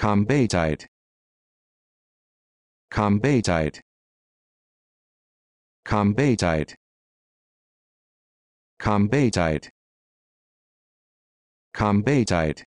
Combatite. Combatite. Combatite. Combatite. Combatite.